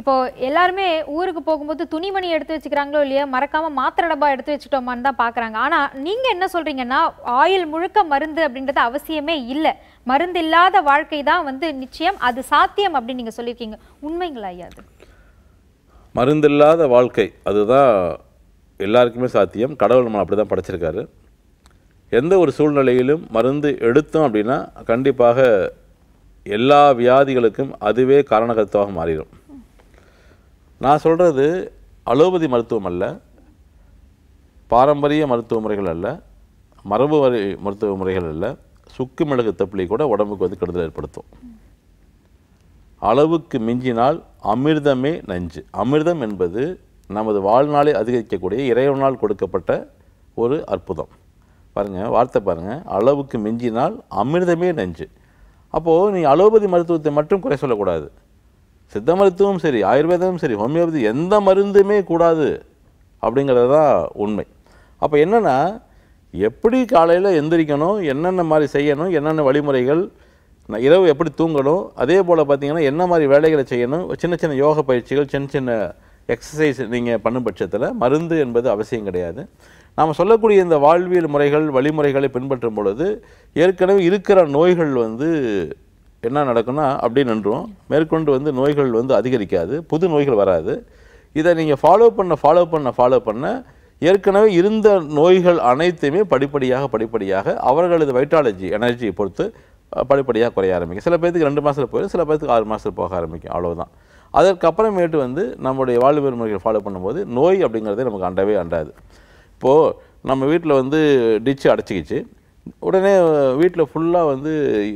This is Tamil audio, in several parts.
இப்போது எல்லாருமே ஊருக்கு போகும்போது துணிமணி எடுத்து வச்சுக்கிறாங்களோ இல்லையா மறக்காமல் மாத்திரை டப்பா எடுத்து வச்சுட்டோமான்னு தான் பார்க்குறாங்க ஆனால் நீங்கள் என்ன சொல்கிறீங்கன்னா ஆயில் முழுக்க மருந்து அப்படின்றது அவசியமே இல்லை மருந்து இல்லாத வாழ்க்கை தான் வந்து நிச்சயம் அது சாத்தியம் அப்படின்னு நீங்கள் சொல்லியிருக்கீங்க உண்மைங்களா ஐயா அது இல்லாத வாழ்க்கை அதுதான் எல்லாருக்குமே சாத்தியம் கடவுள் நம்ம அப்படி தான் படைச்சிருக்காரு எந்த ஒரு சூழ்நிலையிலும் மருந்து எடுத்தோம் அப்படின்னா கண்டிப்பாக எல்லா வியாதிகளுக்கும் அதுவே காரணகத்துவாக மாறிடும் நான் சொல்கிறது அலோபதி மருத்துவம் அல்ல பாரம்பரிய மருத்துவ முறைகள் அல்ல மரபு வரை மருத்துவ முறைகள் அல்ல சுக்கு மிளகு தப்பிலி கூட உடம்புக்கு வந்து கெடுதல் ஏற்படுத்தும் அளவுக்கு மிஞ்சினால் அமிர்தமே நஞ்சு அமிர்தம் என்பது நமது வாழ்நாளை அதிகரிக்கக்கூடிய இறைவனால் கொடுக்கப்பட்ட ஒரு அற்புதம் பாருங்கள் வார்த்தை பாருங்கள் அளவுக்கு மிஞ்சினால் அமிர்தமே நஞ்சு அப்போது நீ அலோபதி மருத்துவத்தை மட்டும் குறை சொல்லக்கூடாது சித்த மருத்துவம் சரி ஆயுர்வேதமும் சரி ஹோமியோபதி எந்த மருந்துமே கூடாது அப்படிங்கிறது தான் உண்மை அப்போ என்னென்னா எப்படி காலையில் எந்திரிக்கணும் என்னென்ன மாதிரி செய்யணும் என்னென்ன வழிமுறைகள் இரவு எப்படி தூங்கணும் அதே போல் பார்த்திங்கன்னா என்ன மாதிரி வேலைகளை செய்யணும் சின்ன சின்ன யோக பயிற்சிகள் சின்ன சின்ன எக்ஸசைஸ் நீங்கள் பண்ணும் பட்சத்தில் மருந்து என்பது அவசியம் கிடையாது நாம் சொல்லக்கூடிய இந்த வாழ்வியல் முறைகள் வழிமுறைகளை பின்பற்றும் பொழுது ஏற்கனவே இருக்கிற நோய்கள் வந்து என்ன நடக்கும்னா அப்படியே நின்றும் மேற்கொண்டு வந்து நோய்கள் வந்து அதிகரிக்காது புது நோய்கள் வராது இதை நீங்கள் ஃபாலோ பண்ண ஃபாலோ பண்ண ஃபாலோ பண்ண ஏற்கனவே இருந்த நோய்கள் அனைத்துமே படிப்படியாக படிப்படியாக அவர்களது வைட்டாலஜி எனர்ஜியை பொறுத்து படிப்படியாக குறைய ஆரம்பிக்கும் சில பேர்த்துக்கு ரெண்டு மாதத்தில் போயிடும் சில பேர்த்துக்கு ஆறு மாதத்தில் போக ஆரம்பிக்கும் அவ்வளோதான் அதற்கப்புறமேட்டு வந்து நம்முடைய வாழ்வியல் முறைகள் ஃபாலோ பண்ணும்போது நோய் அப்படிங்கிறதே நமக்கு அண்டவே அண்டாது இப்போது நம்ம வீட்டில் வந்து டிச்சு அடைச்சிக்கிச்சு உடனே வீட்டில் ஃபுல்லாக வந்து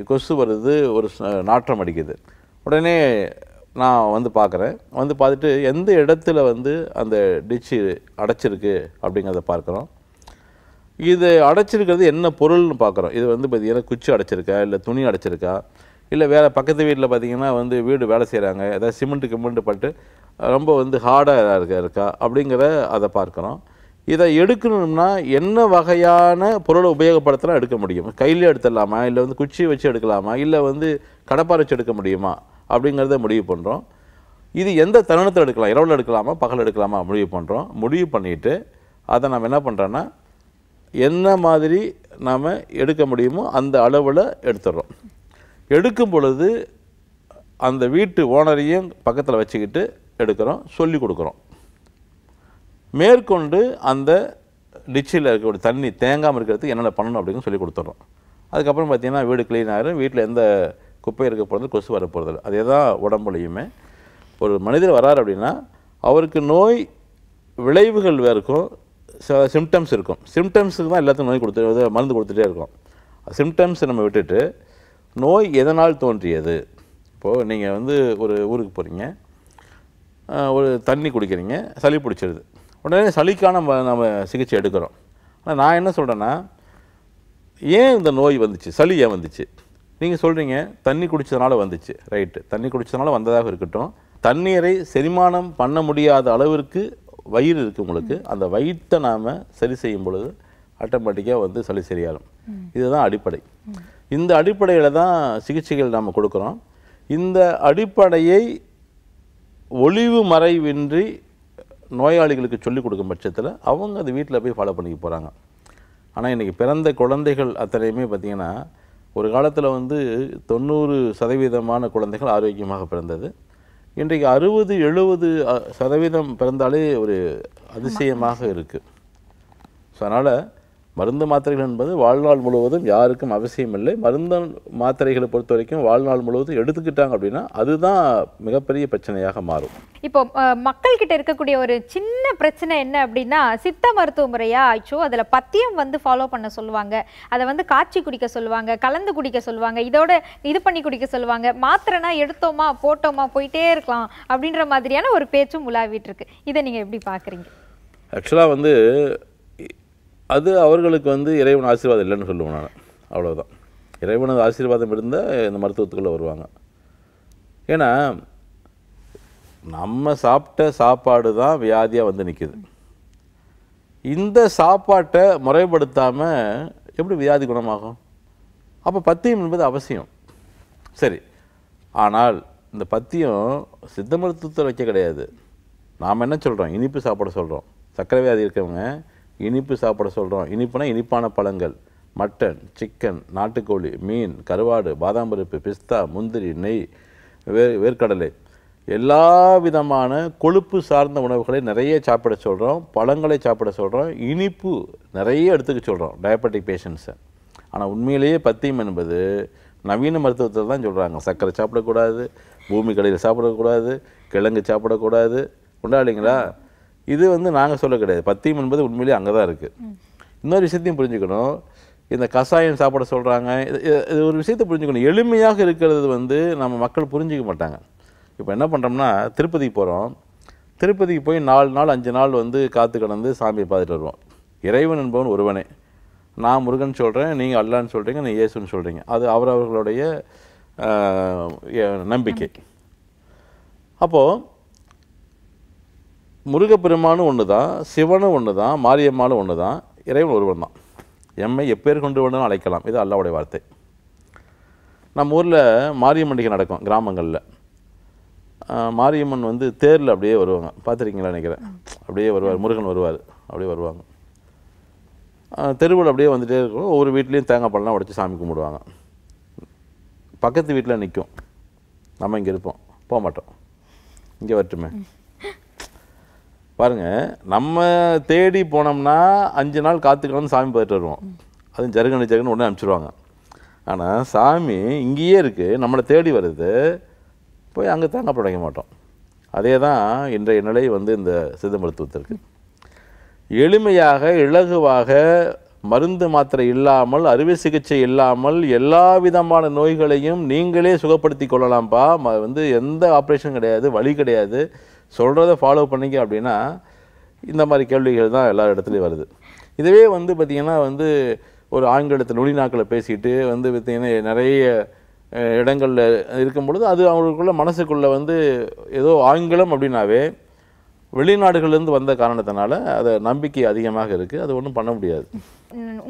கொசு வருது ஒரு நாற்றம் அடிக்குது உடனே நான் வந்து பார்க்குறேன் வந்து பார்த்துட்டு எந்த இடத்துல வந்து அந்த டிச்சு அடைச்சிருக்கு அப்படிங்கிறத பார்க்குறோம் இது அடைச்சிருக்கிறது என்ன பொருள்னு பார்க்குறோம் இது வந்து பார்த்திங்கன்னா குச்சி அடைச்சிருக்கா இல்லை துணி அடைச்சிருக்கா இல்லை வேறு பக்கத்து வீட்டில் பார்த்திங்கன்னா வந்து வீடு வேலை செய்கிறாங்க ஏதாவது சிமெண்ட்டு கிமெண்ட்டு பட்டு ரொம்ப வந்து ஹார்டாக இருக்கா அப்படிங்கிற அதை பார்க்குறோம் இதை எடுக்கணும்னா என்ன வகையான பொருளை உபயோகப்படுத்தினா எடுக்க முடியும் கையில் எடுத்துடலாமா இல்லை வந்து குச்சி வச்சு எடுக்கலாமா இல்லை வந்து கடப்பாறை வச்சு எடுக்க முடியுமா அப்படிங்கிறத முடிவு பண்ணுறோம் இது எந்த தருணத்தில் எடுக்கலாம் இரவில் எடுக்கலாமா பகல் எடுக்கலாமா முடிவு பண்ணுறோம் முடிவு பண்ணிவிட்டு அதை நம்ம என்ன பண்ணுறோன்னா என்ன மாதிரி நாம் எடுக்க முடியுமோ அந்த அளவில் எடுத்துடுறோம் எடுக்கும் பொழுது அந்த வீட்டு ஓனரையும் பக்கத்தில் வச்சுக்கிட்டு எடுக்கிறோம் சொல்லி கொடுக்குறோம் மேற்கொண்டு அந்த டிச்சில் இருக்கக்கூடிய தண்ணி தேங்காமல் இருக்கிறதுக்கு என்னென்ன பண்ணணும் அப்படின்னு சொல்லி கொடுத்துட்றோம் அதுக்கப்புறம் பார்த்திங்கன்னா வீடு க்ளீன் ஆகிடும் வீட்டில் எந்த குப்பை இருக்க போகிறது கொசு வரப்போகிறது அதே தான் உடம்புலையுமே ஒரு மனிதர் வராரு அப்படின்னா அவருக்கு நோய் விளைவுகள் இருக்கும் சிம்டம்ஸ் இருக்கும் சிம்டம்ஸுக்கு தான் எல்லாத்துக்கும் நோய் கொடுத்து மருந்து கொடுத்துட்டே இருக்கும் சிம்டம்ஸை நம்ம விட்டுட்டு நோய் எதனால் தோன்றியது இப்போது நீங்கள் வந்து ஒரு ஊருக்கு போகிறீங்க ஒரு தண்ணி குடிக்கிறீங்க சளி பிடிச்சிருது உடனே சளிக்கான நம்ம நம்ம சிகிச்சை எடுக்கிறோம் ஆனால் நான் என்ன சொல்கிறேன்னா ஏன் இந்த நோய் வந்துச்சு சளி ஏன் வந்துச்சு நீங்கள் சொல்கிறீங்க தண்ணி குடித்ததுனால வந்துச்சு ரைட்டு தண்ணி குடித்ததுனால வந்ததாக இருக்கட்டும் தண்ணீரை செரிமானம் பண்ண முடியாத அளவிற்கு வயிறு இருக்குது உங்களுக்கு அந்த வயிற்றை நாம் சரி செய்யும் பொழுது ஆட்டோமேட்டிக்காக வந்து சளி சரியாகும் இதுதான் அடிப்படை இந்த அடிப்படையில் தான் சிகிச்சைகள் நாம் கொடுக்குறோம் இந்த அடிப்படையை ஒளிவு மறைவின்றி நோயாளிகளுக்கு சொல்லிக் கொடுக்கும் பட்சத்தில் அவங்க அது வீட்டில் போய் ஃபாலோ பண்ணிக்க போகிறாங்க ஆனால் இன்றைக்கி பிறந்த குழந்தைகள் அத்தனையுமே பார்த்திங்கன்னா ஒரு காலத்தில் வந்து தொண்ணூறு சதவீதமான குழந்தைகள் ஆரோக்கியமாக பிறந்தது இன்றைக்கு அறுபது எழுபது சதவீதம் பிறந்தாலே ஒரு அதிசயமாக இருக்குது ஸோ அதனால் மருந்து மாத்திரைகள் என்பது வாழ்நாள் முழுவதும் யாருக்கும் அவசியம் இல்லை மருந்து மாத்திரைகளை பொறுத்த வரைக்கும் வாழ்நாள் முழுவதும் எடுத்துக்கிட்டாங்க அப்படின்னா அதுதான் மிகப்பெரிய பிரச்சனையாக மாறும் இப்போ மக்கள்கிட்ட இருக்கக்கூடிய ஒரு சின்ன பிரச்சனை என்ன அப்படின்னா சித்த மருத்துவ முறையா ஆச்சோ அதில் பத்தியம் வந்து ஃபாலோ பண்ண சொல்லுவாங்க அதை வந்து காய்ச்சி குடிக்க சொல்லுவாங்க கலந்து குடிக்க சொல்லுவாங்க இதோட இது பண்ணி குடிக்க சொல்லுவாங்க மாத்திரைனா எடுத்தோமா போட்டோமா போயிட்டே இருக்கலாம் அப்படின்ற மாதிரியான ஒரு பேச்சும் உலாவிட்டு இருக்கு இதை நீங்கள் எப்படி பார்க்குறீங்க ஆக்சுவலாக வந்து அது அவர்களுக்கு வந்து இறைவன் ஆசீர்வாதம் இல்லைன்னு சொல்லுவேன் நான் அவ்வளோதான் இறைவனது ஆசீர்வாதம் இருந்தால் இந்த மருத்துவத்துக்குள்ளே வருவாங்க ஏன்னா நம்ம சாப்பிட்ட சாப்பாடு தான் வியாதியாக வந்து நிற்கிது இந்த சாப்பாட்டை முறைப்படுத்தாமல் எப்படி வியாதி குணமாகும் அப்போ பத்தியம் என்பது அவசியம் சரி ஆனால் இந்த பத்தியம் சித்த மருத்துவத்தில் வைக்க கிடையாது நாம் என்ன சொல்கிறோம் இனிப்பு சாப்பிட சொல்கிறோம் சர்க்கரை வியாதி இருக்கவங்க இனிப்பு சாப்பிட சொல்கிறோம் இனிப்புனா இனிப்பான பழங்கள் மட்டன் சிக்கன் நாட்டுக்கோழி மீன் கருவாடு பாதாம் பருப்பு பிஸ்தா முந்திரி நெய் வே வேர்க்கடலை எல்லா விதமான கொழுப்பு சார்ந்த உணவுகளை நிறைய சாப்பிட சொல்கிறோம் பழங்களை சாப்பிட சொல்கிறோம் இனிப்பு நிறைய எடுத்துக்க சொல்கிறோம் டயபெட்டிக் பேஷண்ட்ஸை ஆனால் உண்மையிலேயே பத்தியம் என்பது நவீன மருத்துவத்தில் தான் சொல்கிறாங்க சர்க்கரை சாப்பிடக்கூடாது பூமி கடையில் சாப்பிடக்கூடாது கிழங்கு சாப்பிடக்கூடாது உண்டா இல்லைங்களா இது வந்து நாங்கள் சொல்ல கிடையாது பத்தியம் என்பது உண்மையிலேயே அங்கே தான் இருக்குது இன்னொரு விஷயத்தையும் புரிஞ்சுக்கணும் இந்த கஷாயம் சாப்பிட சொல்கிறாங்க இது ஒரு விஷயத்தை புரிஞ்சுக்கணும் எளிமையாக இருக்கிறது வந்து நம்ம மக்கள் புரிஞ்சிக்க மாட்டாங்க இப்போ என்ன பண்ணுறோம்னா திருப்பதிக்கு போகிறோம் திருப்பதிக்கு போய் நாலு நாள் அஞ்சு நாள் வந்து காத்து கடந்து சாமியை பார்த்துட்டு வருவோம் இறைவன் என்பவன் ஒருவனே நான் முருகன் சொல்கிறேன் நீங்கள் அல்லான்னு சொல்கிறீங்க நீ இயேசுன்னு சொல்கிறீங்க அது அவரவர்களுடைய நம்பிக்கை அப்போது முருகப்பெருமானும் ஒன்று தான் சிவனும் ஒன்று தான் மாரியம்மானும் ஒன்று தான் இறைவன் ஒருவன் தான் எம்மை எப்பேர் கொண்டு வேணும் அழைக்கலாம் இது அல்லாவுடைய வார்த்தை நம்ம ஊரில் மாரியம்மன் நடக்கும் கிராமங்களில் மாரியம்மன் வந்து தேரில் அப்படியே வருவாங்க பார்த்துருக்கீங்களா நினைக்கிறேன் அப்படியே வருவார் முருகன் வருவார் அப்படியே வருவாங்க தெருவில் அப்படியே வந்துகிட்டே இருக்கும் ஒவ்வொரு வீட்லேயும் தேங்காய் பழம்லாம் உடச்சி சாமி கும்பிடுவாங்க பக்கத்து வீட்டில் நிற்கும் நம்ம இங்கே இருப்போம் போக மாட்டோம் இங்கே வரட்டுமே பாருங்கள் நம்ம தேடி போனோம்னா அஞ்சு நாள் காத்துக்கணும்னு சாமி போயிட்டு வருவோம் அதுவும் ஜருகணி ஜருகன்னு உடனே அனுப்பிச்சிடுவாங்க ஆனால் சாமி இங்கேயே இருக்குது நம்மளை தேடி வருது போய் அங்கே தாங்க பிழைக்க மாட்டோம் அதே தான் இன்றைய நிலை வந்து இந்த சித்த மருத்துவத்திற்கு எளிமையாக இலகுவாக மருந்து மாத்திரை இல்லாமல் அறுவை சிகிச்சை இல்லாமல் எல்லா விதமான நோய்களையும் நீங்களே சுகப்படுத்தி கொள்ளலாம்ப்பா வந்து எந்த ஆப்ரேஷன் கிடையாது வழி கிடையாது சொல்கிறத ஃபாலோ பண்ணிங்க அப்படின்னா இந்த மாதிரி கேள்விகள் தான் எல்லா இடத்துலையும் வருது இதுவே வந்து பார்த்திங்கன்னா வந்து ஒரு ஆங்கிலத்தில் நொழி நாக்கில் பேசிட்டு வந்து பார்த்திங்கன்னா நிறைய இடங்களில் இருக்கும் பொழுது அது அவங்களுக்குள்ள மனசுக்குள்ளே வந்து ஏதோ ஆங்கிலம் அப்படின்னாவே வெளிநாடுகளிலிருந்து வந்த காரணத்தினால அதை நம்பிக்கை அதிகமாக இருக்கு அது ஒன்றும் பண்ண முடியாது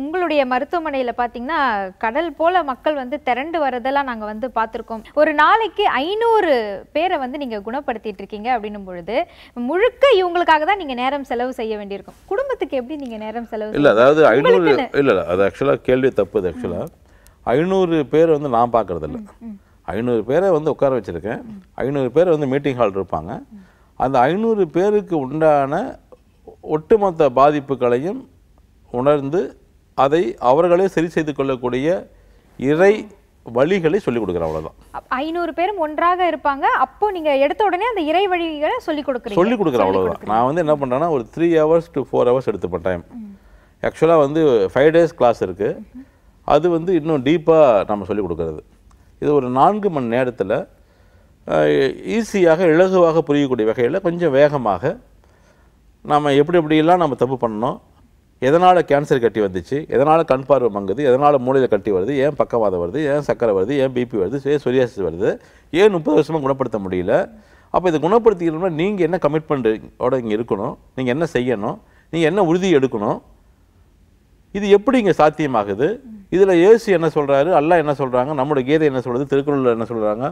உங்களுடைய மருத்துவமனையில் பார்த்தீங்கன்னா கடல் போல மக்கள் வந்து திரண்டு வரதெல்லாம் நாங்கள் வந்து பார்த்துருக்கோம் ஒரு நாளைக்கு ஐநூறு பேரை வந்து நீங்கள் குணப்படுத்திட்டு இருக்கீங்க அப்படின்னும் பொழுது முழுக்க இவங்களுக்காக தான் நீங்கள் நேரம் செலவு செய்ய வேண்டியிருக்கும் குடும்பத்துக்கு எப்படி நீங்கள் நேரம் செலவு இல்லை அதாவது ஐநூறு இல்லை இல்லை அது ஆக்சுவலாக கேள்வி தப்பு அது ஆக்சுவலாக ஐநூறு பேர் வந்து நான் பார்க்குறதில்ல ஐநூறு பேரை வந்து உட்கார வச்சுருக்கேன் ஐநூறு பேர் வந்து மீட்டிங் ஹால் இருப்பாங்க அந்த ஐநூறு பேருக்கு உண்டான ஒட்டுமொத்த பாதிப்புகளையும் உணர்ந்து அதை அவர்களே சரி செய்து கொள்ளக்கூடிய இறை வழிகளை சொல்லிக் கொடுக்குற அவ்வளோதான் ஐநூறு பேரும் ஒன்றாக இருப்பாங்க அப்போ நீங்கள் எடுத்த உடனே அந்த இறை வழிகளை சொல்லிக் கொடுக்குறேன் சொல்லிக் கொடுக்குற அவ்வளோதான் நான் வந்து என்ன பண்ணுறேன்னா ஒரு three hours to four hours எடுத்துப்பேன் டைம் ஆக்சுவலாக வந்து ஃபைவ் டேஸ் கிளாஸ் இருக்குது அது வந்து இன்னும் டீப்பாக நம்ம சொல்லிக் கொடுக்குறது இது ஒரு நான்கு மணி நேரத்தில் ஈஸியாக இலகுவாக புரியக்கூடிய வகையில் கொஞ்சம் வேகமாக நாம் எப்படி எப்படியெல்லாம் நம்ம தப்பு பண்ணணும் எதனால் கேன்சர் கட்டி வந்துச்சு எதனால் கண் பார்வை மங்குது எதனால் மூளையில் கட்டி வருது ஏன் பக்கவாதம் வருது ஏன் சக்கரை வருது ஏன் பிபி வருது ஏன் சொரியாசிஸ் வருது ஏன் முப்பது வருஷமாக குணப்படுத்த முடியல அப்போ இதை குணப்படுத்திக்கணும்னா நீங்கள் என்ன கமிட்மெண்ட்டோட இங்கே இருக்கணும் நீங்கள் என்ன செய்யணும் நீங்கள் என்ன உறுதி எடுக்கணும் இது எப்படி இங்கே சாத்தியமாகுது இதில் ஏசு என்ன சொல்கிறாரு அல்லா என்ன சொல்கிறாங்க நம்மளோட கீதை என்ன சொல்கிறது திருக்குறளில் என்ன சொல்கிறாங்க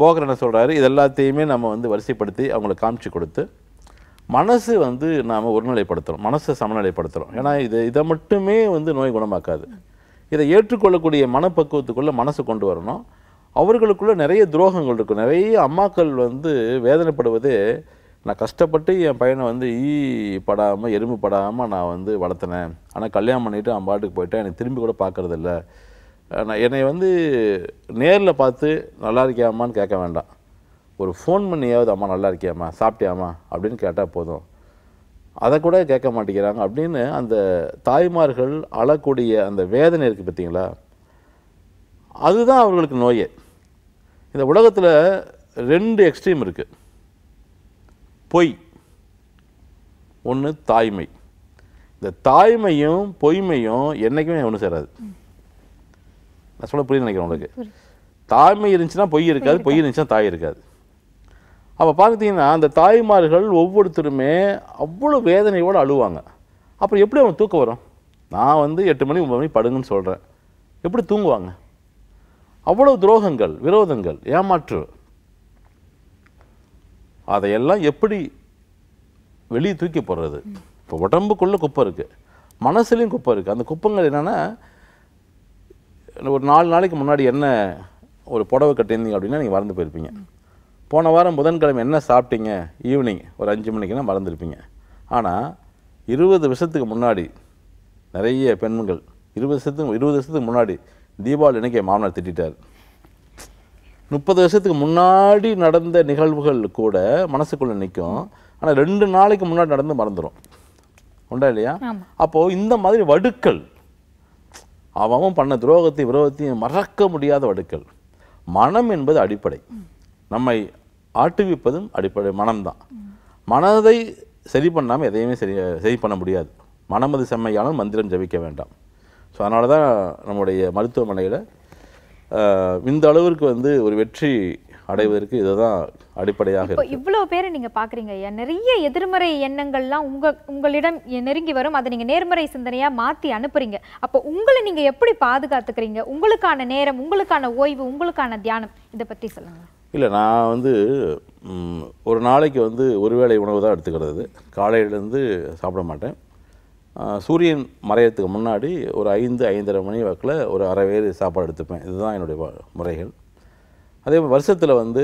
போகர் என்ன சொல்கிறாரு இது எல்லாத்தையுமே நம்ம வந்து வரிசைப்படுத்தி அவங்களுக்கு காமிச்சு கொடுத்து மனசு வந்து நாம் ஒருநிலைப்படுத்துகிறோம் மனசை சமநிலைப்படுத்துகிறோம் ஏன்னா இது இதை மட்டுமே வந்து நோய் குணமாக்காது இதை ஏற்றுக்கொள்ளக்கூடிய மனப்பக்குவத்துக்குள்ளே மனசு கொண்டு வரணும் அவர்களுக்குள்ளே நிறைய துரோகங்கள் இருக்கும் நிறைய அம்மாக்கள் வந்து வேதனைப்படுவதே நான் கஷ்டப்பட்டு என் பையனை வந்து ஈ படாமல் எறும்பு படாமல் நான் வந்து வளர்த்தினேன் ஆனால் கல்யாணம் பண்ணிவிட்டு அவன் பாட்டுக்கு போயிட்டேன் எனக்கு திரும்பி கூட பார்க்குறதில்ல என்னை வந்து நேரில் பார்த்து நல்லா இருக்கியாமான்னு கேட்க வேண்டாம் ஒரு ஃபோன் பண்ணியாவது அம்மா நல்லா இருக்கியாம்மா சாப்பிட்டியாமா அப்படின்னு கேட்டால் போதும் அதை கூட கேட்க மாட்டேங்கிறாங்க அப்படின்னு அந்த தாய்மார்கள் அழக்கூடிய அந்த வேதனை இருக்குது பார்த்தீங்களா அதுதான் அவர்களுக்கு நோயே இந்த உலகத்தில் ரெண்டு எக்ஸ்ட்ரீம் இருக்குது பொய் ஒன்று தாய்மை இந்த தாய்மையும் பொய்மையும் என்றைக்குமே ஒன்று சேராது நான் சொல்ல புரியுது நினைக்கிறேன் உங்களுக்கு தாய்மை இருந்துச்சுன்னா பொய் இருக்காது பொய் இருந்துச்சுன்னா தாய் இருக்காது அப்போ பார்த்தீங்கன்னா அந்த தாய்மார்கள் ஒவ்வொருத்தருமே அவ்வளோ வேதனையோடு அழுவாங்க அப்புறம் எப்படி அவங்க தூக்கம் வரும் நான் வந்து எட்டு மணி ஒம்பது மணி படுங்கன்னு சொல்கிறேன் எப்படி தூங்குவாங்க அவ்வளோ துரோகங்கள் விரோதங்கள் ஏமாற்று அதையெல்லாம் எப்படி வெளியே தூக்கி போடுறது இப்போ உடம்புக்குள்ளே குப்பை இருக்குது மனசுலேயும் குப்பை இருக்குது அந்த குப்பங்கள் என்னென்னா ஒரு நாலு நாளைக்கு முன்னாடி என்ன ஒரு புடவை கட்டியிருந்தீங்க அப்படின்னா நீங்கள் மறந்து போயிருப்பீங்க போன வாரம் புதன்கிழமை என்ன சாப்பிட்டீங்க ஈவினிங் ஒரு அஞ்சு மணிக்குன்னா மறந்துருப்பீங்க ஆனால் இருபது வருஷத்துக்கு முன்னாடி நிறைய பெண்கள் இருபது வருஷத்துக்கு இருபது வருஷத்துக்கு முன்னாடி தீபாவளி இணைக்க மாமனார் திட்டார் முப்பது வருஷத்துக்கு முன்னாடி நடந்த நிகழ்வுகள் கூட மனசுக்குள்ளே நிற்கும் ஆனால் ரெண்டு நாளைக்கு முன்னாடி நடந்து மறந்துடும் உண்டா இல்லையா அப்போது இந்த மாதிரி வடுக்கள் அவன் பண்ண துரோகத்தை விரோகத்தையும் மறக்க முடியாத வடுக்கள் மனம் என்பது அடிப்படை நம்மை ஆட்டுவிப்பதும் அடிப்படை மனம்தான் மனதை சரி பண்ணாமல் எதையுமே சரி சரி பண்ண முடியாது மனமது செம்மையானால் மந்திரம் ஜபிக்க வேண்டாம் ஸோ அதனால தான் நம்முடைய மருத்துவமனையில் இந்த அளவிற்கு வந்து ஒரு வெற்றி அடைவதற்கு இதுதான் அடிப்படையாக இருக்கு இவ்வளோ பேரை நீங்கள் பார்க்குறீங்க ஐயா நிறைய எதிர்மறை எண்ணங்கள்லாம் உங்கள் உங்களிடம் நெருங்கி வரும் அதை நீங்கள் நேர்மறை சிந்தனையாக மாற்றி அனுப்புறீங்க அப்போ உங்களை நீங்கள் எப்படி பாதுகாத்துக்கிறீங்க உங்களுக்கான நேரம் உங்களுக்கான ஓய்வு உங்களுக்கான தியானம் இதை பற்றி சொல்லுங்கள் இல்லை நான் வந்து ஒரு நாளைக்கு வந்து ஒருவேளை உணவு தான் எடுத்துக்கிறது காலையிலேருந்து சாப்பிட மாட்டேன் சூரியன் மறையத்துக்கு முன்னாடி ஒரு ஐந்து ஐந்தரை மணி வாக்கில் ஒரு அரை வேறு சாப்பாடு எடுத்துப்பேன் இதுதான் என்னுடைய முறைகள் அதே வருஷத்தில் வந்து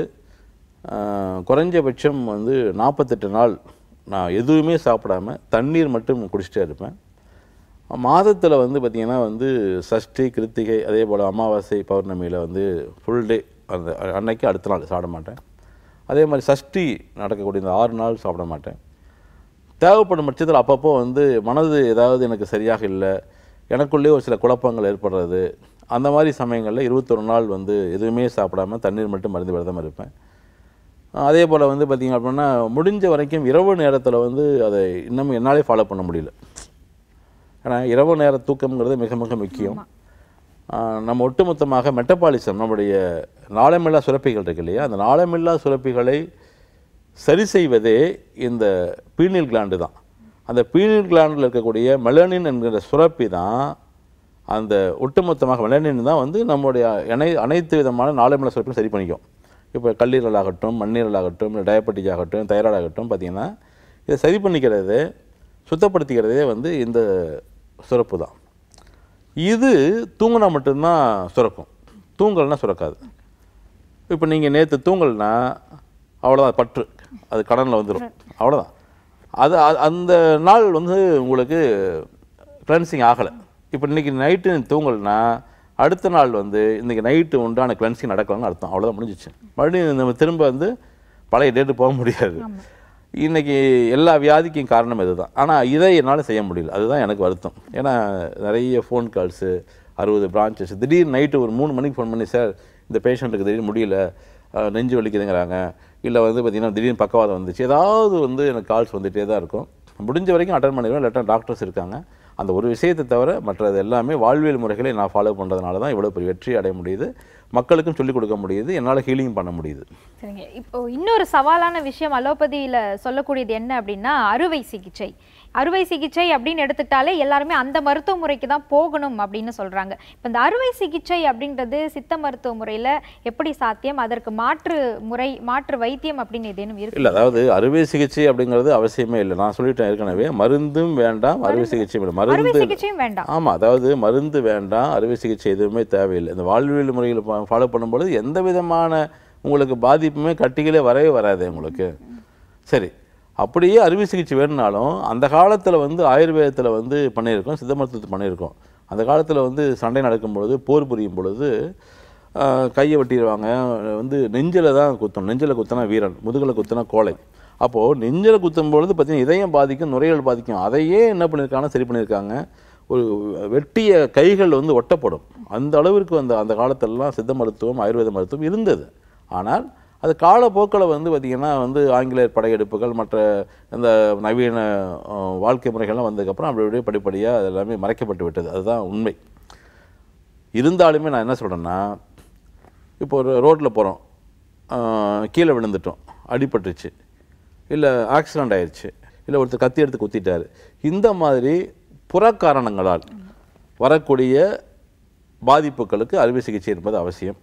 குறைஞ்சபட்சம் வந்து நாற்பத்தெட்டு நாள் நான் எதுவுமே சாப்பிடாமல் தண்ணீர் மட்டும் குடிச்சிட்டே இருப்பேன் மாதத்தில் வந்து பார்த்திங்கன்னா வந்து சஷ்டி கிருத்திகை அதே போல் அமாவாசை பௌர்ணமியில் வந்து ஃபுல் டே அந்த அன்னைக்கு அடுத்த நாள் சாப்பிட மாட்டேன் அதே மாதிரி சஷ்டி நடக்கக்கூடிய இந்த ஆறு நாள் சாப்பிட மாட்டேன் தேவைப்படும் பட்சத்தில் அப்பப்போ வந்து மனது ஏதாவது எனக்கு சரியாக இல்லை எனக்குள்ளேயே ஒரு சில குழப்பங்கள் ஏற்படுறது அந்த மாதிரி சமயங்களில் இருபத்தொரு நாள் வந்து எதுவுமே சாப்பிடாமல் தண்ணீர் மட்டும் மருந்து விரதமாக இருப்பேன் அதே போல் வந்து பார்த்திங்க அப்படின்னா முடிஞ்ச வரைக்கும் இரவு நேரத்தில் வந்து அதை இன்னமும் என்னாலே ஃபாலோ பண்ண முடியல ஏன்னா இரவு நேர தூக்கம்ங்கிறது மிக மிக முக்கியம் நம்ம ஒட்டுமொத்தமாக மெட்டபாலிசம் நம்முடைய நாளமில்லா சுரப்பிகள் இருக்கு இல்லையா அந்த நாளமில்லா சுரப்பிகளை சரி செய்வதே இந்த பீனில் கிளாண்டு தான் அந்த பீனில் கிளாண்டில் இருக்கக்கூடிய மெலனின் என்கிற சுரப்பி தான் அந்த ஒட்டுமொத்தமாக விளைநின்று தான் வந்து நம்மளுடைய அனை அனைத்து விதமான நாளமில்ல சுரப்பையும் சரி பண்ணிக்கும் இப்போ கல்லீரல் ஆகட்டும் மண்ணீரல் ஆகட்டும் இல்லை டயபெட்டிக் ஆகட்டும் தைராய்டு ஆகட்டும் பார்த்திங்கன்னா இதை சரி பண்ணிக்கிறது சுத்தப்படுத்திக்கிறதே வந்து இந்த சுரப்பு தான் இது தூங்கினா மட்டும்தான் சுரக்கும் தூங்கல்னால் சுரக்காது இப்போ நீங்கள் நேற்று தூங்கல்னா அவ்வளோதான் பற்று அது கடனில் வந்துடும் அவ்வளோதான் அது அந்த நாள் வந்து உங்களுக்கு கிளன்சிங் ஆகலை இப்போ இன்றைக்கி நைட்டு தூங்கலைன்னா அடுத்த நாள் வந்து இன்றைக்கி நைட்டு உண்டான கிளன்சிங் நடக்கலாம்னு அர்த்தம் அவ்வளோதான் முடிஞ்சிச்சு மறுபடியும் நம்ம திரும்ப வந்து பழைய டேட்டு போக முடியாது இன்றைக்கி எல்லா வியாதிக்கும் காரணம் இது தான் ஆனால் இதை என்னால் செய்ய முடியல அதுதான் எனக்கு வருத்தம் ஏன்னா நிறைய ஃபோன் கால்ஸு அறுபது பிரான்ச்சஸ் திடீர்னு நைட்டு ஒரு மூணு மணிக்கு ஃபோன் பண்ணி சார் இந்த பேஷண்ட்டுக்கு திடீர்னு முடியல நெஞ்சு வலிக்குதுங்கிறாங்க இல்லை வந்து பார்த்திங்கன்னா திடீர்னு பக்கவாதம் வந்துச்சு ஏதாவது வந்து எனக்கு கால்ஸ் வந்துகிட்டே தான் இருக்கும் முடிஞ்ச வரைக்கும் அட்டன் பண்ணிடுவேன் இல்லாட்டா டாக்டர்ஸ் இருக்காங்க அந்த ஒரு விஷயத்தை தவிர மற்றது எல்லாமே வாழ்வியல் முறைகளை நான் ஃபாலோ பண்ணுறதுனால தான் இவ்வளோ பெரிய வெற்றி அடைய முடியுது மக்களுக்கும் சொல்லிக் கொடுக்க முடியுது என்னால் ஹீலிங் பண்ண முடியுது சரிங்க இப்போ இன்னொரு சவாலான விஷயம் அலோபதியில் சொல்லக்கூடியது என்ன அப்படின்னா அறுவை சிகிச்சை அறுவை சிகிச்சை அப்படின்னு எடுத்துக்கிட்டாலே எல்லாருமே அந்த மருத்துவ முறைக்கு தான் போகணும் அப்படின்னு சொல்கிறாங்க இப்போ இந்த அறுவை சிகிச்சை அப்படின்றது சித்த மருத்துவ முறையில் எப்படி சாத்தியம் அதற்கு மாற்று முறை மாற்று வைத்தியம் அப்படின்னு ஏதேனும் இருக்கு இல்லை அதாவது அறுவை சிகிச்சை அப்படிங்கிறது அவசியமே இல்லை நான் சொல்லிட்டேன் ஏற்கனவே மருந்தும் வேண்டாம் அறுவை சிகிச்சையும் மருந்து சிகிச்சையும் வேண்டாம் ஆமாம் அதாவது மருந்து வேண்டாம் அறுவை சிகிச்சை எதுவுமே தேவையில்லை இந்த வாழ்வியல் முறையில் ஃபாலோ பண்ணும்பொழுது எந்த விதமான உங்களுக்கு பாதிப்புமே கட்டிகளே வரவே வராது உங்களுக்கு சரி அப்படியே அறுவை சிகிச்சை வேணுனாலும் அந்த காலத்தில் வந்து ஆயுர்வேதத்தில் வந்து பண்ணியிருக்கோம் சித்த மருத்துவத்தை பண்ணியிருக்கோம் அந்த காலத்தில் வந்து சண்டை நடக்கும் பொழுது போர் புரியும் பொழுது கையை வெட்டிடுவாங்க வந்து நெஞ்சில் தான் குத்தும் நெஞ்சில் குத்தினா வீரன் முதுகில் குத்தினா கோலை அப்போது நெஞ்சில் குத்தும் பொழுது பார்த்திங்கன்னா இதயம் பாதிக்கும் நுரையீரல் பாதிக்கும் அதையே என்ன பண்ணியிருக்காங்கன்னா சரி பண்ணியிருக்காங்க ஒரு வெட்டிய கைகள் வந்து ஒட்டப்படும் அந்த அளவிற்கு அந்த அந்த காலத்திலலாம் சித்த மருத்துவம் ஆயுர்வேத மருத்துவம் இருந்தது ஆனால் அது காலப்போக்கில் வந்து பார்த்திங்கன்னா வந்து ஆங்கிலேயர் படையெடுப்புகள் மற்ற இந்த நவீன வாழ்க்கை முறைகள்லாம் வந்ததுக்கப்புறம் அப்படி அப்படியே படிப்படியாக அது எல்லாமே மறைக்கப்பட்டு விட்டது அதுதான் உண்மை இருந்தாலுமே நான் என்ன சொல்கிறேன்னா இப்போ ஒரு ரோட்டில் போகிறோம் கீழே விழுந்துட்டோம் அடிபட்டுருச்சு இல்லை ஆக்சிடெண்ட் ஆயிடுச்சு இல்லை ஒருத்தர் கத்தி எடுத்து குத்திட்டார் இந்த மாதிரி புறக்காரணங்களால் வரக்கூடிய பாதிப்புகளுக்கு அறுவை சிகிச்சை என்பது அவசியம்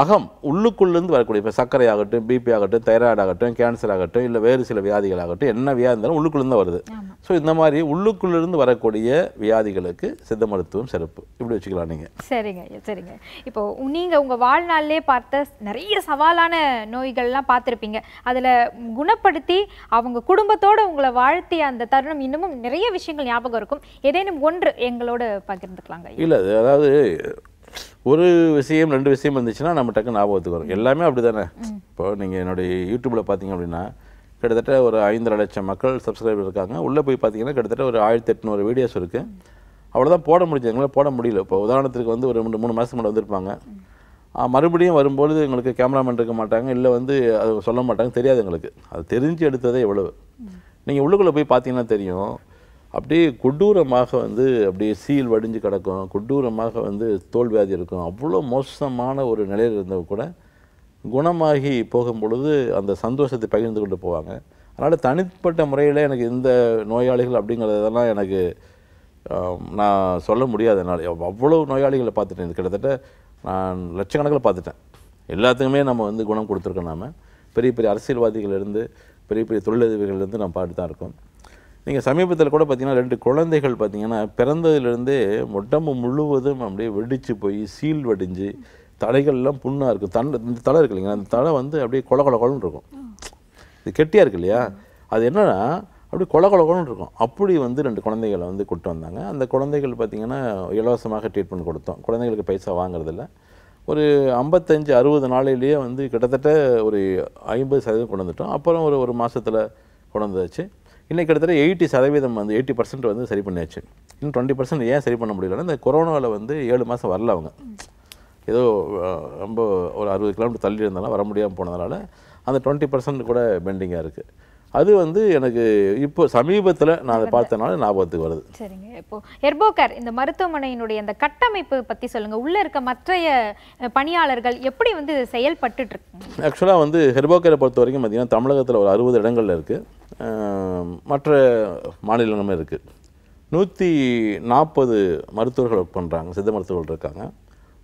அகம் உள்ளுக்குள்ளேருந்து வரக்கூடிய இப்போ சர்க்கரை ஆகட்டும் பிபி ஆகட்டும் தைராய்டு ஆகட்டும் கேன்சர் ஆகட்டும் இல்லை வேறு சில வியாதிகள் ஆகட்டும் என்ன வியாதி இருந்தாலும் உள்ளுக்குள்ளேருந்து வருது ஸோ இந்த மாதிரி உள்ளுக்குள்ளேருந்து வரக்கூடிய வியாதிகளுக்கு சித்த மருத்துவம் சிறப்பு இப்படி வச்சுக்கலாம் நீங்கள் சரிங்க சரிங்க இப்போ நீங்கள் உங்கள் வாழ்நாள்லேயே பார்த்த நிறைய சவாலான நோய்கள்லாம் பார்த்துருப்பீங்க அதில் குணப்படுத்தி அவங்க குடும்பத்தோடு உங்களை வாழ்த்திய அந்த தருணம் இன்னமும் நிறைய விஷயங்கள் ஞாபகம் இருக்கும் ஏதேனும் ஒன்று எங்களோட பகிர்ந்துக்கலாங்க இல்லை அதாவது ஒரு விஷயம் ரெண்டு விஷயம் இருந்துச்சுன்னா நம்ம டக்கு ஞாபகத்துக்கு வரும் எல்லாமே அப்படி தானே இப்போ நீங்கள் என்னுடைய யூடியூப்பில் பார்த்தீங்க அப்படின்னா கிட்டத்தட்ட ஒரு ஐந்தரை லட்சம் மக்கள் சப்ஸ்கிரைபர் இருக்காங்க உள்ளே போய் பார்த்தீங்கன்னா கிட்டத்தட்ட ஒரு ஆயிரத்தி எட்நூறு வீடியோஸ் இருக்குது அவ்வளோதான் போட முடிஞ்சது எங்களால் போட முடியல இப்போ உதாரணத்துக்கு வந்து ஒரு ரெண்டு மூணு மாதத்துக்கு முன்னாடி வந்திருப்பாங்க மறுபடியும் வரும்போது எங்களுக்கு கேமராமேன் இருக்க மாட்டாங்க இல்லை வந்து அது சொல்ல மாட்டாங்க தெரியாது எங்களுக்கு அது தெரிஞ்சு எடுத்ததே எவ்வளவு நீங்கள் உள்ளுக்குள்ளே போய் பார்த்தீங்கன்னா தெரியும் அப்படியே கொடூரமாக வந்து அப்படியே சீல் வடிஞ்சு கிடக்கும் கொடூரமாக வந்து தோல் வியாதி இருக்கும் அவ்வளோ மோசமான ஒரு நிலையில் இருந்தவங்க கூட குணமாகி போகும் பொழுது அந்த சந்தோஷத்தை பகிர்ந்து கொண்டு போவாங்க அதனால் தனிப்பட்ட முறையில் எனக்கு இந்த நோயாளிகள் அப்படிங்கிறதெல்லாம் எனக்கு நான் சொல்ல முடியாது என்னால் அவ்வளோ நோயாளிகளை பார்த்துட்டேன் கிட்டத்தட்ட நான் லட்சக்கணக்கில் பார்த்துட்டேன் எல்லாத்துக்குமே நம்ம வந்து குணம் கொடுத்துருக்கோம் நாம் பெரிய பெரிய அரசியல்வாதிகள் இருந்து பெரிய பெரிய இருந்து நம்ம பாட்டு தான் இருக்கோம் நீங்கள் சமீபத்தில் கூட பார்த்தீங்கன்னா ரெண்டு குழந்தைகள் பார்த்தீங்கன்னா பிறந்ததுலேருந்தே உடம்பு முழுவதும் அப்படியே வெடித்து போய் சீல் வடிஞ்சு தலைகள்லாம் புண்ணாக இருக்குது தன் இந்த தலை இருக்கு இல்லைங்களா அந்த தலை வந்து அப்படியே கொல கொல கொலன்னு இருக்கும் இது கெட்டியாக இருக்கு இல்லையா அது என்னென்னா அப்படியே கொல கொல கொலன்னு இருக்கும் அப்படி வந்து ரெண்டு குழந்தைகளை வந்து கொண்டு வந்தாங்க அந்த குழந்தைகள் பார்த்திங்கன்னா இலவசமாக ட்ரீட்மெண்ட் கொடுத்தோம் குழந்தைங்களுக்கு பைசா வாங்குறதில்ல ஒரு ஐம்பத்தஞ்சு அறுபது நாளையிலேயே வந்து கிட்டத்தட்ட ஒரு ஐம்பது சதவீதம் கொண்டு வந்துட்டோம் அப்புறம் ஒரு ஒரு மாதத்தில் கொண்டு வந்தாச்சு இன்றைக்கி கிட்டத்தட்ட எயிட்டி சதவீதம் வந்து எயிட்டி பர்சன்ட் வந்து சரி பண்ணியாச்சு இன்னும் டுவெண்ட்டி பர்சன்ட் ஏன் சரி பண்ண முடியலன்னா இந்த கொரோனாவில் வந்து ஏழு மாதம் வரல அவங்க ஏதோ ரொம்ப ஒரு அறுபது கிலோமீட்டர் தள்ளி இருந்தாலும் வர முடியாமல் போனதுனால அந்த டுவெண்ட்டி பர்சன்ட் கூட பெண்டிங்காக இருக்குது அது வந்து எனக்கு இப்போ சமீபத்தில் நான் அதை பார்த்தனால ஞாபகத்துக்கு வருது சரிங்க இப்போ எர்போகேர் இந்த மருத்துவமனையினுடைய அந்த கட்டமைப்பு பற்றி சொல்லுங்கள் உள்ளே இருக்க மற்றைய பணியாளர்கள் எப்படி வந்து செயல்பட்டு இருக்கு ஆக்சுவலாக வந்து ஹெர்போக்கரை பொறுத்த வரைக்கும் பார்த்திங்கன்னா தமிழகத்தில் ஒரு அறுபது இடங்களில் இருக்குது மற்ற மாநிலங்களுமே இருக்குது நூற்றி நாற்பது மருத்துவர்கள் ஒர்க் பண்ணுறாங்க சித்த மருத்துவர்கள் இருக்காங்க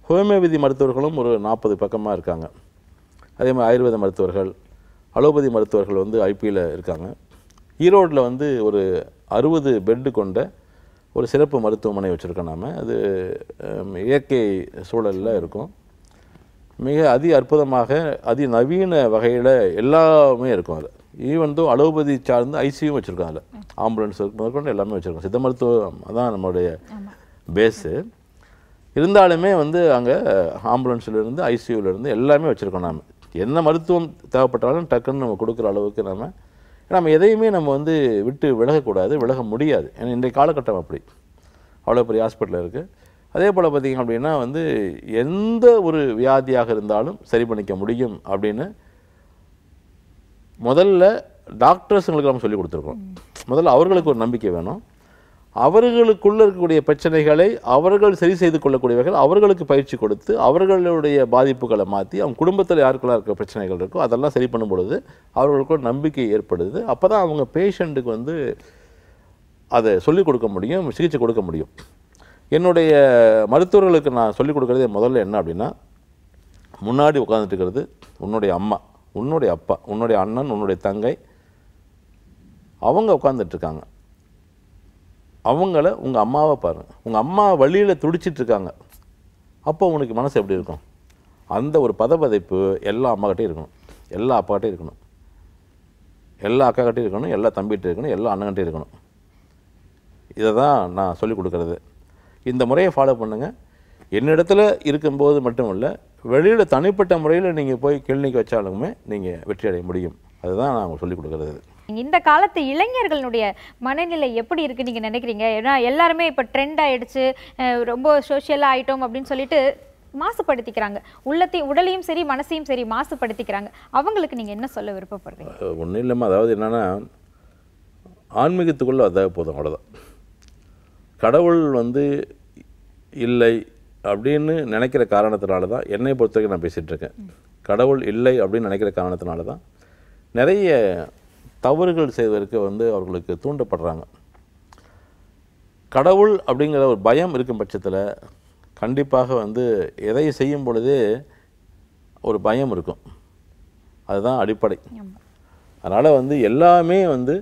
ஹோமியோபதி மருத்துவர்களும் ஒரு நாற்பது பக்கமாக இருக்காங்க அதே மாதிரி ஆயுர்வேத மருத்துவர்கள் அலோபதி மருத்துவர்கள் வந்து ஐபியில் இருக்காங்க ஈரோட்டில் வந்து ஒரு அறுபது பெட்டு கொண்ட ஒரு சிறப்பு மருத்துவமனை வச்சுருக்கோம் நாம் அது இயற்கை சூழலில் இருக்கும் மிக அதி அற்புதமாக அதி நவீன வகையில் எல்லாமே இருக்கும் அதில் ஈவன் தோ அலோபதி சார்ந்து ஐசியும் வச்சுருக்கோம் அதில் ஆம்புலன்ஸ் முதற்கொண்டு எல்லாமே வச்சுருக்கோம் சித்த மருத்துவம் தான் நம்மளுடைய பேஸு இருந்தாலுமே வந்து அங்கே ஆம்புலன்ஸ்லேருந்து ஐசியூலேருந்து எல்லாமே வச்சுருக்கோம் நாம் என்ன மருத்துவம் தேவைப்பட்டாலும் டக்குன்னு நம்ம கொடுக்குற அளவுக்கு நம்ம நம்ம எதையுமே நம்ம வந்து விட்டு விலகக்கூடாது விலக முடியாது ஏன்னா இன்றைய காலகட்டம் அப்படி அவ்வளோ பெரிய ஹாஸ்பிட்டல் இருக்குது அதே போல் பார்த்திங்க அப்படின்னா வந்து எந்த ஒரு வியாதியாக இருந்தாலும் சரி பண்ணிக்க முடியும் அப்படின்னு முதல்ல டாக்டர்ஸுங்களுக்கு நம்ம சொல்லி கொடுத்துருக்கோம் முதல்ல அவர்களுக்கு ஒரு நம்பிக்கை வேணும் அவர்களுக்குள்ள இருக்கக்கூடிய பிரச்சனைகளை அவர்கள் சரி செய்து கொள்ளக்கூடியவர்கள் அவர்களுக்கு பயிற்சி கொடுத்து அவர்களுடைய பாதிப்புகளை மாற்றி அவங்க குடும்பத்தில் யாருக்குள்ள இருக்க பிரச்சனைகள் இருக்கோ அதெல்லாம் சரி பண்ணும் பொழுது அவர்களுக்குள்ள நம்பிக்கை ஏற்படுது அப்போ தான் அவங்க பேஷண்ட்டுக்கு வந்து அதை சொல்லிக் கொடுக்க முடியும் சிகிச்சை கொடுக்க முடியும் என்னுடைய மருத்துவர்களுக்கு நான் சொல்லிக் கொடுக்குறதே முதல்ல என்ன அப்படின்னா முன்னாடி உட்காந்துட்டு உன்னுடைய அம்மா உன்னுடைய அப்பா உன்னுடைய அண்ணன் உன்னுடைய தங்கை அவங்க உட்காந்துட்ருக்காங்க அவங்கள உங்கள் அம்மாவை பாருங்கள் உங்கள் அம்மா வழியில் துடிச்சிட்ருக்காங்க அப்போ உனக்கு மனசு எப்படி இருக்கும் அந்த ஒரு பதப்பதைப்பு எல்லா அம்மாக்கிட்டே இருக்கணும் எல்லா அப்பாக்கிட்டே இருக்கணும் எல்லா அக்காக்கிட்டையும் இருக்கணும் எல்லா தம்பிகிட்டே இருக்கணும் எல்லா அண்ணன்கிட்டையும் இருக்கணும் இதை தான் நான் சொல்லிக் கொடுக்குறது இந்த முறையை ஃபாலோ பண்ணுங்கள் என்னிடத்துல இருக்கும்போது மட்டும் இல்லை வெளியில் தனிப்பட்ட முறையில் நீங்கள் போய் கிளினிக் வச்சாலுமே நீங்கள் வெற்றி அடைய முடியும் அதுதான் நான் உங்களுக்கு சொல்லிக் கொடுக்குறது இந்த காலத்து இளைஞர்களுடைய மனநிலை எப்படி இருக்கு நீங்க நினைக்கிறீங்க ஏன்னா எல்லாருமே இப்போ ட்ரெண்ட் ஆயிடுச்சு ரொம்ப சோஷியலாக ஆயிட்டோம் அப்படின்னு சொல்லிட்டு மாசுபடுத்திக்கிறாங்க உள்ளத்தையும் உடலையும் சரி மனசையும் சரி மாசுபடுத்திக்கிறாங்க அவங்களுக்கு நீங்கள் என்ன சொல்ல விருப்பப்படுறீங்க ஒன்றும் இல்லாமல் அதாவது என்னென்னா ஆன்மீகத்துக்குள்ளே அதாவது போதும் அவ்வளோதான் கடவுள் வந்து இல்லை அப்படின்னு நினைக்கிற காரணத்தினால தான் என்னை பொறுத்த வரைக்கும் நான் பேசிகிட்ருக்கேன் கடவுள் இல்லை அப்படின்னு நினைக்கிற காரணத்தினால தான் நிறைய தவறுகள் செய்வதற்கு வந்து அவர்களுக்கு தூண்டப்படுறாங்க கடவுள் அப்படிங்கிற ஒரு பயம் இருக்கும் பட்சத்தில் கண்டிப்பாக வந்து எதை செய்யும் பொழுதே ஒரு பயம் இருக்கும் அதுதான் அடிப்படை அதனால் வந்து எல்லாமே வந்து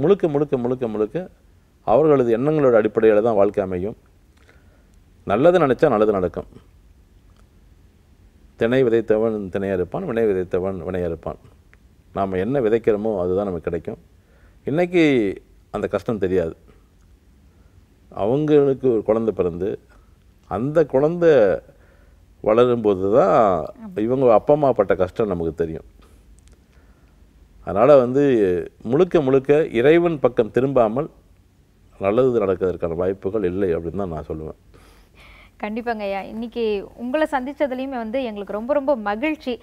முழுக்க முழுக்க முழுக்க முழுக்க அவர்களது எண்ணங்களோட அடிப்படையில் தான் வாழ்க்கை அமையும் நல்லது நினச்சா நல்லது நடக்கும் திணை விதைத்தவன் திணையாக இருப்பான் வினை விதைத்தவன் வினையாக இருப்பான் நாம் என்ன விதைக்கிறோமோ அதுதான் நமக்கு கிடைக்கும் இன்றைக்கி அந்த கஷ்டம் தெரியாது அவங்களுக்கு ஒரு குழந்தை பிறந்து அந்த குழந்த வளரும்போது தான் இவங்க அப்பா அம்மா பட்ட கஷ்டம் நமக்கு தெரியும் அதனால் வந்து முழுக்க முழுக்க இறைவன் பக்கம் திரும்பாமல் நல்லது நடக்கிறதுக்கான வாய்ப்புகள் இல்லை அப்படின்னு தான் நான் சொல்லுவேன் கண்டிப்பாங்க ஐயா இன்னைக்கு உங்களை சந்தித்ததுலேயுமே வந்து எங்களுக்கு ரொம்ப ரொம்ப மகிழ்ச்சி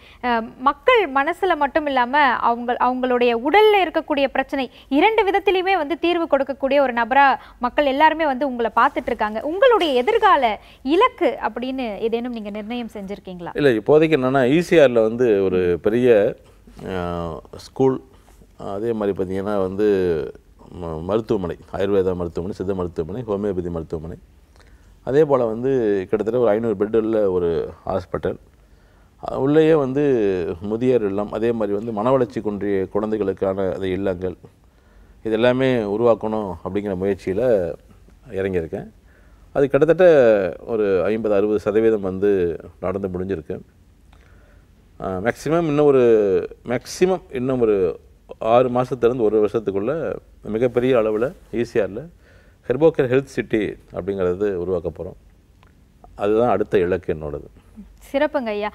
மக்கள் மனசில் மட்டும் இல்லாமல் அவங்க அவங்களுடைய உடலில் இருக்கக்கூடிய பிரச்சனை இரண்டு விதத்திலையுமே வந்து தீர்வு கொடுக்கக்கூடிய ஒரு நபராக மக்கள் எல்லாருமே வந்து உங்களை பார்த்துட்டு இருக்காங்க உங்களுடைய எதிர்கால இலக்கு அப்படின்னு ஏதேனும் நீங்கள் நிர்ணயம் செஞ்சுருக்கீங்களா இல்லை இப்போதைக்கு என்னென்னா ஈசிஆரில் e வந்து ஒரு பெரிய ஸ்கூல் அதே மாதிரி பார்த்திங்கன்னா வந்து மருத்துவமனை ஆயுர்வேதா மருத்துவமனை சித்த மருத்துவமனை ஹோமியோபதி மருத்துவமனை அதே போல் வந்து கிட்டத்தட்ட ஒரு ஐநூறு பெட் உள்ள ஒரு ஹாஸ்பிட்டல் உள்ளேயே வந்து முதியோர் இல்லம் அதே மாதிரி வந்து மன வளர்ச்சி குன்றிய குழந்தைகளுக்கான அந்த இல்லங்கள் இதெல்லாமே உருவாக்கணும் அப்படிங்கிற முயற்சியில் இறங்கியிருக்கேன் அது கிட்டத்தட்ட ஒரு ஐம்பது அறுபது சதவீதம் வந்து நடந்து முடிஞ்சிருக்கு மேக்ஸிமம் இன்னும் ஒரு மேக்ஸிமம் இன்னும் ஒரு ஆறு மாதத்துலேருந்து ஒரு வருஷத்துக்குள்ளே மிகப்பெரிய அளவில் இல்லை ஹெர்போக்கர் ஹெல்த் சிட்டி அப்படிங்கிறது உருவாக்க போகிறோம் அதுதான் அடுத்த இலக்கு என்னோடது சிறப்புங்க ஐயா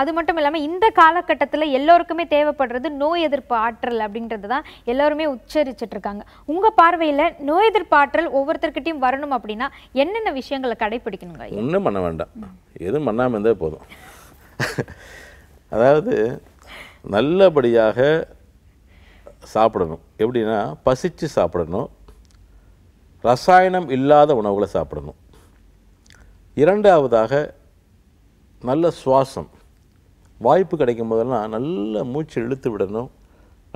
அது மட்டும் இல்லாமல் இந்த காலகட்டத்தில் எல்லோருக்குமே தேவைப்படுறது நோய் எதிர்ப்பு ஆற்றல் அப்படின்றது தான் எல்லோருமே உச்சரிச்சிட்ருக்காங்க உங்கள் பார்வையில் நோய் எதிர்ப்பு ஆற்றல் ஒவ்வொருத்தர்கிட்டையும் வரணும் அப்படின்னா என்னென்ன விஷயங்களை கடைப்பிடிக்கணுங்க ஒன்றும் பண்ண வேண்டாம் எதுவும் பண்ணாமல் இருந்தே போதும் அதாவது நல்லபடியாக சாப்பிடணும் எப்படின்னா பசித்து சாப்பிடணும் ரசாயனம் இல்லாத உணவுகளை சாப்பிடணும் இரண்டாவதாக நல்ல சுவாசம் வாய்ப்பு கிடைக்கும் போதெல்லாம் நல்ல மூச்சு இழுத்து விடணும்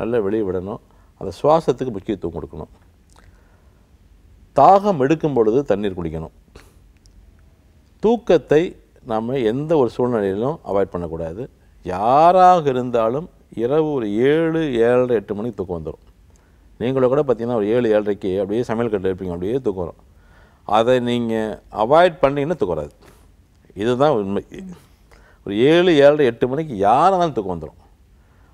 நல்ல வெளியே விடணும் அந்த சுவாசத்துக்கு முக்கியத்துவம் கொடுக்கணும் தாகம் எடுக்கும் பொழுது தண்ணீர் குடிக்கணும் தூக்கத்தை நாம் எந்த ஒரு சூழ்நிலையிலும் அவாய்ட் பண்ணக்கூடாது யாராக இருந்தாலும் இரவு ஒரு ஏழு ஏழரை எட்டு மணிக்கு தூக்கம் வந்துடும் நீங்களும் கூட பார்த்தீங்கன்னா ஒரு ஏழு ஏழரைக்கு அப்படியே சமையல் கட்டில் இருப்பீங்க அப்படியே தூக்கம் வரும் அதை நீங்கள் அவாய்ட் பண்ணிங்கன்னா தூக்கக்கூடாது இதுதான் உண்மை ஒரு ஏழு ஏழரை எட்டு மணிக்கு யாராலும் தூக்கம் வந்துடும்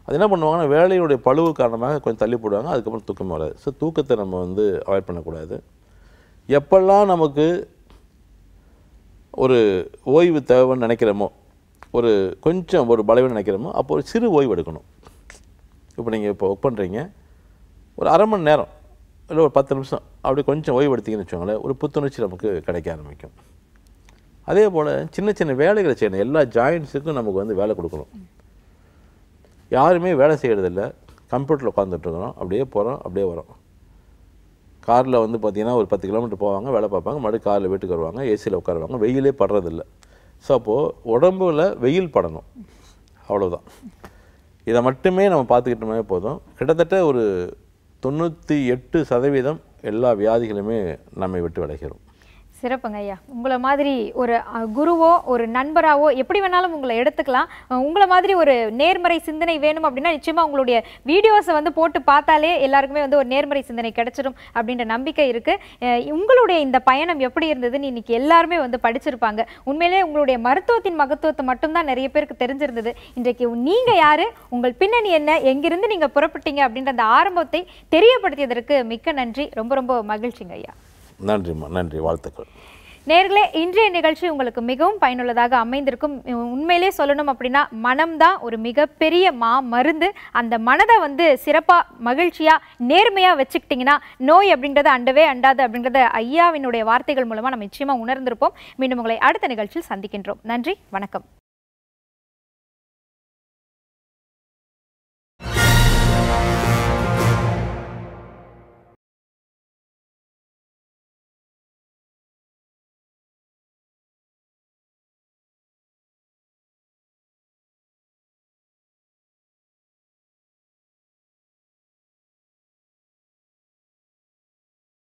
அது என்ன பண்ணுவாங்கன்னா வேலையுடைய பழுவு காரணமாக கொஞ்சம் தள்ளி போடுவாங்க அதுக்கப்புறம் தூக்கம் வராது ஸோ தூக்கத்தை நம்ம வந்து அவாய்ட் பண்ணக்கூடாது எப்பெல்லாம் நமக்கு ஒரு ஓய்வு தேவைன்னு நினைக்கிறோமோ ஒரு கொஞ்சம் ஒரு பலவீனம் நினைக்கிறோமோ அப்போ ஒரு சிறு ஓய்வு எடுக்கணும் இப்போ நீங்கள் இப்போ ஒர்க் பண்ணுறீங்க ஒரு அரை மணி நேரம் இல்லை ஒரு பத்து நிமிஷம் அப்படி கொஞ்சம் ஓய்வெடுத்திங்கன்னு வச்சுக்கோங்களேன் ஒரு புத்துணர்ச்சி நமக்கு கிடைக்க ஆரம்பிக்கும் அதே போல் சின்ன சின்ன வேலைகளை செய்யணும் எல்லா ஜாயின்ஸுக்கும் நமக்கு வந்து வேலை கொடுக்கணும் யாருமே வேலை செய்கிறதில்ல கம்ப்யூட்டரில் உட்காந்துட்ருக்குறோம் அப்படியே போகிறோம் அப்படியே வரோம் காரில் வந்து பார்த்திங்கன்னா ஒரு பத்து கிலோமீட்டர் போவாங்க வேலை பார்ப்பாங்க மறுபடியும் காரில் வீட்டுக்கு வருவாங்க ஏசியில் உட்காருவாங்க வெயிலே படுறதில்ல ஸோ அப்போது உடம்புல வெயில் படணும் அவ்வளோதான் இதை மட்டுமே நம்ம பார்த்துக்கிட்டோமே போதும் கிட்டத்தட்ட ஒரு தொண்ணூற்றி எட்டு சதவீதம் எல்லா வியாதிகளுமே நம்மை விட்டு விளைகிறோம் சிறப்புங்க ஐயா உங்களை மாதிரி ஒரு குருவோ ஒரு நண்பராகவோ எப்படி வேணாலும் உங்களை எடுத்துக்கலாம் உங்களை மாதிரி ஒரு நேர்மறை சிந்தனை வேணும் அப்படின்னா நிச்சயமாக உங்களுடைய வீடியோஸை வந்து போட்டு பார்த்தாலே எல்லாருக்குமே வந்து ஒரு நேர்மறை சிந்தனை கிடைச்சிடும் அப்படின்ற நம்பிக்கை இருக்குது உங்களுடைய இந்த பயணம் எப்படி இருந்ததுன்னு இன்னைக்கு எல்லாருமே வந்து படிச்சிருப்பாங்க உண்மையிலே உங்களுடைய மருத்துவத்தின் மகத்துவத்தை மட்டும்தான் நிறைய பேருக்கு தெரிஞ்சிருந்தது இன்றைக்கு நீங்கள் யார் உங்கள் பின்னணி என்ன எங்கிருந்து நீங்கள் புறப்பட்டீங்க அப்படின்ற அந்த ஆரம்பத்தை தெரியப்படுத்தியதற்கு மிக்க நன்றி ரொம்ப ரொம்ப மகிழ்ச்சிங்க ஐயா நன்றிம்மா நன்றி வாழ்த்துக்கள் நேர்களே இன்றைய நிகழ்ச்சி உங்களுக்கு மிகவும் பயனுள்ளதாக அமைந்திருக்கும் உண்மையிலே சொல்லணும் அப்படின்னா மனம்தான் ஒரு மிகப்பெரிய மா மருந்து அந்த மனதை வந்து சிறப்பாக மகிழ்ச்சியாக நேர்மையாக வச்சுக்கிட்டிங்கன்னா நோய் அப்படின்றத அண்டவே அண்டாது அப்படின்றத ஐயாவினுடைய வார்த்தைகள் மூலமாக நம்ம நிச்சயமாக உணர்ந்திருப்போம் மீண்டும் உங்களை அடுத்த நிகழ்ச்சியில் சந்திக்கின்றோம் நன்றி வணக்கம்